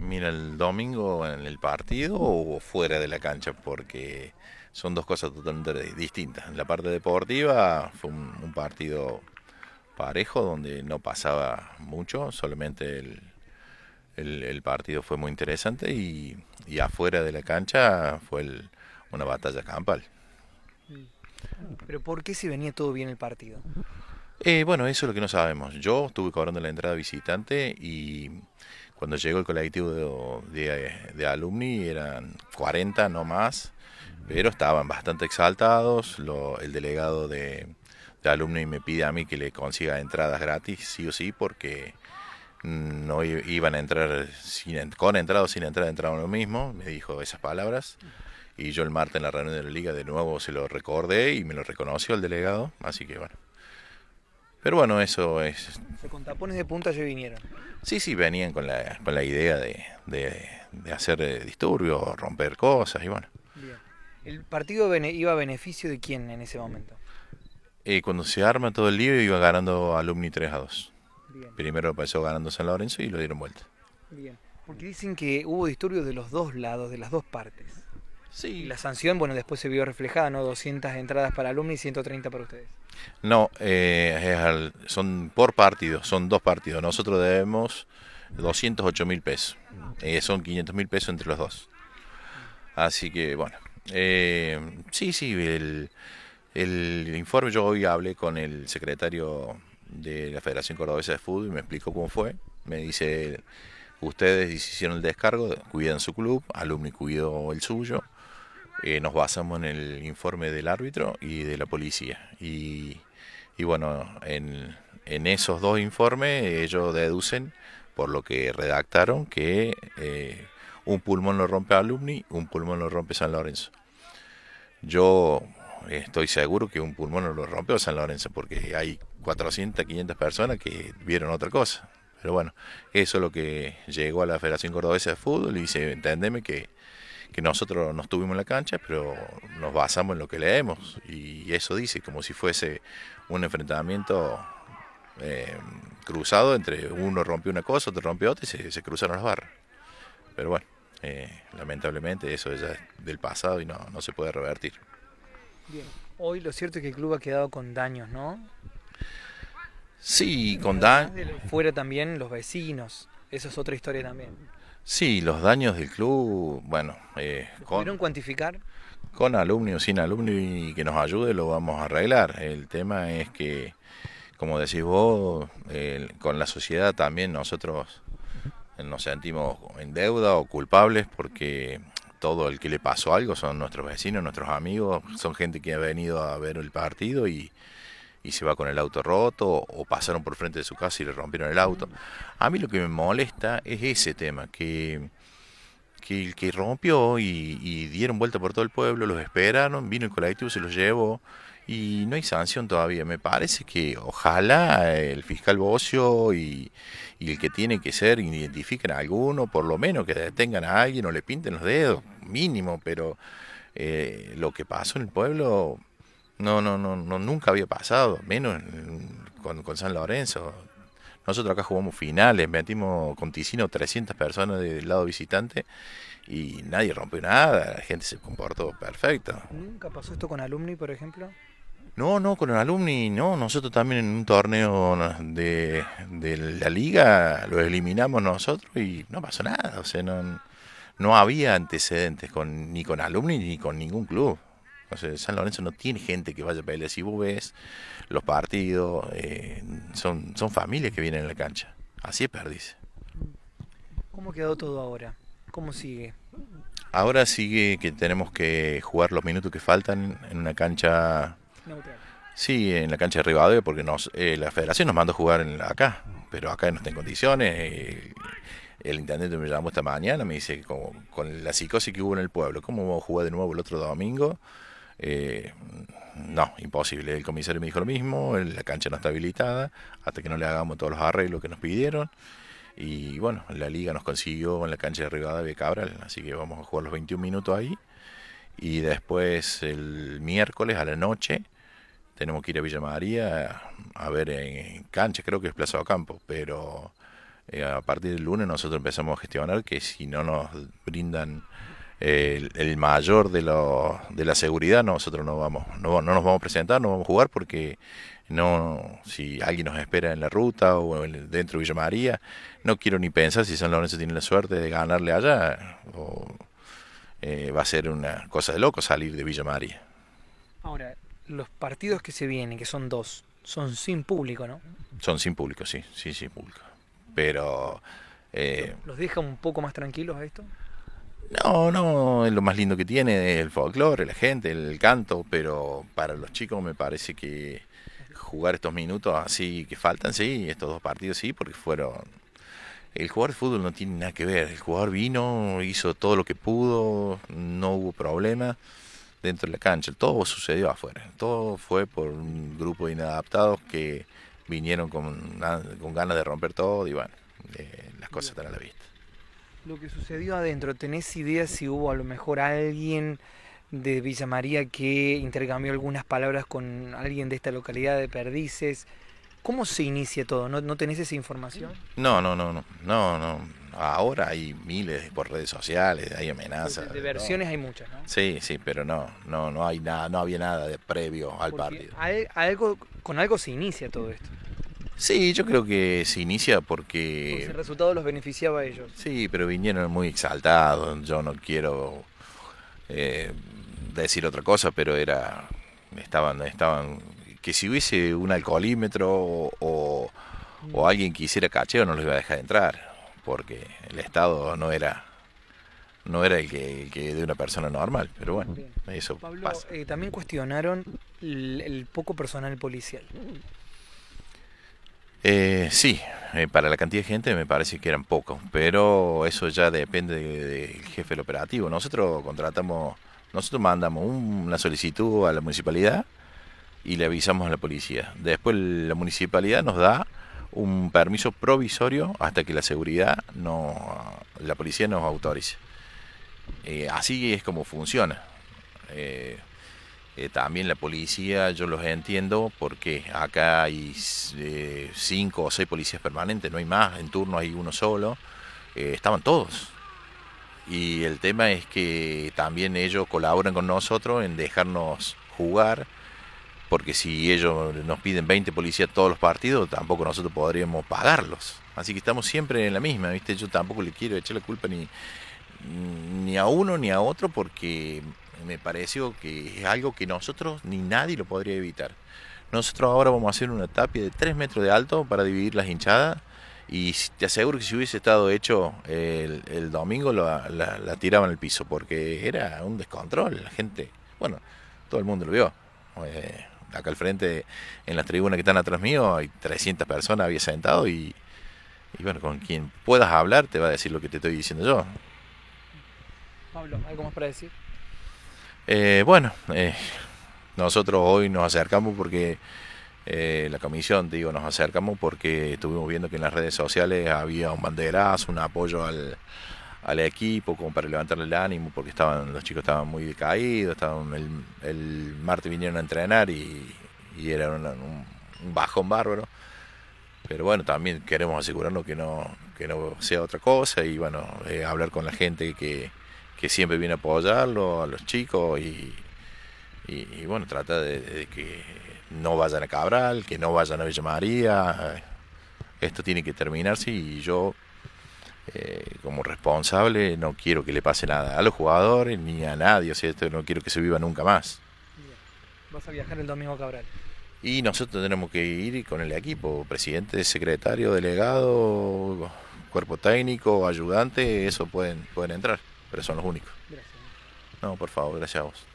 Mira, el domingo en el partido o fuera de la cancha, porque son dos cosas totalmente distintas. En la parte deportiva fue un, partido parejo donde no pasaba mucho, solamente el, partido fue muy interesante y, afuera de la cancha fue una batalla campal. Mm. ¿Pero por qué si venía todo bien el partido? Eh, bueno, eso es lo que no sabemos. Yo estuve cobrando la entrada visitante y cuando llegó el colectivo de, de, alumni eran 40 no más, pero estaban bastante exaltados. el delegado de, de alumni me pide a mí que le consiga entradas gratis, sí o sí, porque no iban a entrar sin, con entrada o sin entrada, entraban lo mismo, me dijo esas palabras. Y yo el martes en la reunión de la liga de nuevo se lo recordé y me lo reconoció el delegado, así que bueno. Pero bueno, eso es. Con tapones de punta ya vinieron. Sí, sí, venían con la, con la idea de, de, hacer eh, disturbios, romper cosas y bueno. ¿El partido iba a beneficio de quién en ese momento? Eh, cuando se arma todo el lío iba ganando Alumni 3 a 2. Primero pasó ganando San Lorenzo y lo dieron vuelta. Bien, porque dicen que hubo disturbios de los dos lados, de las dos partes. Sí. La sanción, bueno, después se vio reflejada, ¿no? 200 entradas para alumni y 130 para ustedes. No, eh, son por partido, son dos partidos. Nosotros debemos 208 mil pesos. Eh, son 500 mil pesos entre los dos. Así que, bueno. Eh, sí, sí, el, el informe, yo hoy hablé con el secretario de la Federación Cordobesa de Fútbol y me explicó cómo fue. Me dice, ustedes hicieron el descargo, cuidan su club, alumni cuidó el suyo eh, nos basamos en el informe del árbitro y de la policía. Y, bueno, en, esos dos informes eh, ellos deducen, por lo que redactaron, que eh, un pulmón lo rompe Alumni, un pulmón lo rompe San Lorenzo. Yo estoy seguro que un pulmón no lo rompe San Lorenzo, porque hay 400, 500 personas que vieron otra cosa. Pero bueno, eso es lo que llegó a la Federación Cordobesa de Fútbol y dice, entendeme que que nosotros no estuvimos en la cancha, pero nos basamos en lo que leemos y eso dice, como si fuese un enfrentamiento eh, cruzado entre uno rompió una cosa, otro rompió otra y se, cruzaron las barras. Pero bueno, eh, lamentablemente eso ya es del pasado y no, no se puede revertir. Bien, hoy lo cierto es que el club ha quedado con daños, ¿no? Sí, con daños. Fuera también los vecinos, esa es otra historia también. Sí, los daños del club, bueno. Eh, cuantificar? Con alumno sin alumni y que nos ayude lo vamos a arreglar. El tema es que, como decís vos, con la sociedad también nosotros nos sentimos en deuda o culpables porque todo el que le pasó algo son nuestros vecinos, nuestros amigos, son gente que ha venido a ver el partido y y se va con el auto roto o pasaron por frente de su casa y le rompieron el auto. Mm. A mí lo que me molesta es ese tema, que, el que rompió y, dieron vuelta por todo el pueblo, los esperaron, vino el colectivo, se los llevó y no hay sanción todavía. Me parece que ojalá el fiscal Bocio y, el que tiene que ser identifiquen a alguno, por lo menos que detengan a alguien o le pinten los dedos, mínimo, pero eh, lo que pasó en el pueblo no, no, no, no nunca había pasado, menos con, San Lorenzo. Nosotros acá jugamos finales, metimos con Ticino 300 personas del lado visitante y nadie rompió nada, la gente se comportó perfecto. ¿Nunca pasó esto con Alumni, por ejemplo? No, no, con Alumni no. Nosotros también en un torneo de, de la liga lo eliminamos nosotros y no pasó nada. O sea, no, no había antecedentes con, ni con Alumni ni con ningún club. San Lorenzo no tiene gente que vaya a pelear. Si los partidos, eh, son, son familias que vienen a la cancha. Así es perdiz. ¿Cómo quedó todo ahora? ¿Cómo sigue? Ahora sigue que tenemos que jugar los minutos que faltan en una cancha... Sí, en la cancha de Rivadavia, porque nos, eh, la federación nos mandó a jugar en, acá, pero acá no está en condiciones. Eh, el intendente me llamó esta mañana, me dice, con la psicosis que hubo en el pueblo, ¿cómo vamos a jugar de nuevo el otro domingo? Eh, no, imposible. El comisario me dijo lo mismo, la cancha no está habilitada, hasta que no le hagamos todos los arreglos que nos pidieron. Y bueno, la liga nos consiguió en la cancha de Rivadavia Cabral, así que vamos a jugar los 21 minutos ahí. Y después el miércoles a la noche tenemos que ir a Villa María a ver en cancha, creo que es Plaza Campo, pero eh, a partir del lunes nosotros empezamos a gestionar que si no nos brindan el, mayor de, lo, de la seguridad, nosotros no vamos, no, no nos vamos a presentar, no vamos a jugar porque no, si alguien nos espera en la ruta o dentro de Villa María, no quiero ni pensar si San Lorenzo tiene la suerte de ganarle allá o eh, va a ser una cosa de loco salir de Villa María. Ahora, los partidos que se vienen, que son dos, son sin público, ¿no? Son sin público, sí, sí, sin público. Pero... Eh, ¿Los deja un poco más tranquilos a esto? No, no, es lo más lindo que tiene el folclore, la gente, el canto, pero para los chicos me parece que jugar estos minutos así que faltan, sí, estos dos partidos sí, porque fueron... El jugador de fútbol no tiene nada que ver, el jugador vino, hizo todo lo que pudo, no hubo problema dentro de la cancha, todo sucedió afuera, todo fue por un grupo de inadaptados que vinieron con, con ganas de romper todo y bueno, eh, las cosas están a la vista lo que sucedió adentro, ¿tenés idea si hubo a lo mejor alguien de Villa María que intercambió algunas palabras con alguien de esta localidad de Perdices? ¿Cómo se inicia todo? ¿No, tenés esa información? No, no, no, no, no, no. Ahora hay miles por redes sociales, hay amenazas. De, versiones hay muchas, ¿no? Sí, sí, pero no, no, no hay nada, no había nada de previo al partido. algo, con algo se inicia todo esto. Sí, yo creo que se inicia porque... el resultado los beneficiaba a ellos. Sí, pero vinieron muy exaltados, yo no quiero eh, decir otra cosa, pero era estaban, estaban que si hubiese un alcoholímetro o, alguien que hiciera cacheo no los iba a dejar entrar, porque el Estado no era no era el que, de una persona normal, pero bueno, eso eh, también cuestionaron el, el poco personal policial. Eh, sí, eh, para la cantidad de gente me parece que eran pocos, pero eso ya depende del jefe del operativo. Nosotros contratamos, nosotros mandamos una solicitud a la municipalidad y le avisamos a la policía. Después la municipalidad nos da un permiso provisorio hasta que la seguridad no, la policía nos autorice. Eh, así es como funciona. Eh, eh, también la policía, yo los entiendo porque acá hay eh, cinco o seis policías permanentes, no hay más, en turno hay uno solo, eh, estaban todos. Y el tema es que también ellos colaboran con nosotros en dejarnos jugar, porque si ellos nos piden 20 policías todos los partidos, tampoco nosotros podríamos pagarlos. Así que estamos siempre en la misma, ¿viste? Yo tampoco le quiero echar la culpa ni, ni a uno ni a otro porque me pareció que es algo que nosotros ni nadie lo podría evitar. Nosotros ahora vamos a hacer una tapia de 3 metros de alto para dividir las hinchadas y te aseguro que si hubiese estado hecho el, domingo la, la, la tiraban al piso porque era un descontrol. La gente, bueno, todo el mundo lo vio. Eh, acá al frente, en las tribunas que están atrás mío, hay 300 personas, había sentado y, y bueno, con quien puedas hablar te va a decir lo que te estoy diciendo yo. Pablo, ¿algo más para decir? Eh, bueno, eh, nosotros hoy nos acercamos porque eh, la comisión, digo, nos acercamos porque estuvimos viendo que en las redes sociales había un banderazo, un apoyo al, equipo como para levantarle el ánimo porque estaban los chicos estaban muy decaídos, estaban el, martes vinieron a entrenar y, era un, un, bajón bárbaro. Pero bueno, también queremos asegurarnos que no, que no sea otra cosa y bueno, hablar con la gente que, que siempre viene a apoyarlo, a los chicos y, y, bueno, trata de, que no vayan a Cabral, que no vayan a Villa María. Esto tiene que terminarse y yo eh, como responsable no quiero que le pase nada a los jugadores ni a nadie, o sea, esto no quiero que se viva nunca más. Vas a viajar el domingo a Cabral. Y nosotros tenemos que ir con el equipo, presidente, secretario, delegado, cuerpo técnico, ayudante, eso pueden, pueden entrar pero son los únicos. Gracias. No, por favor, gracias a vos.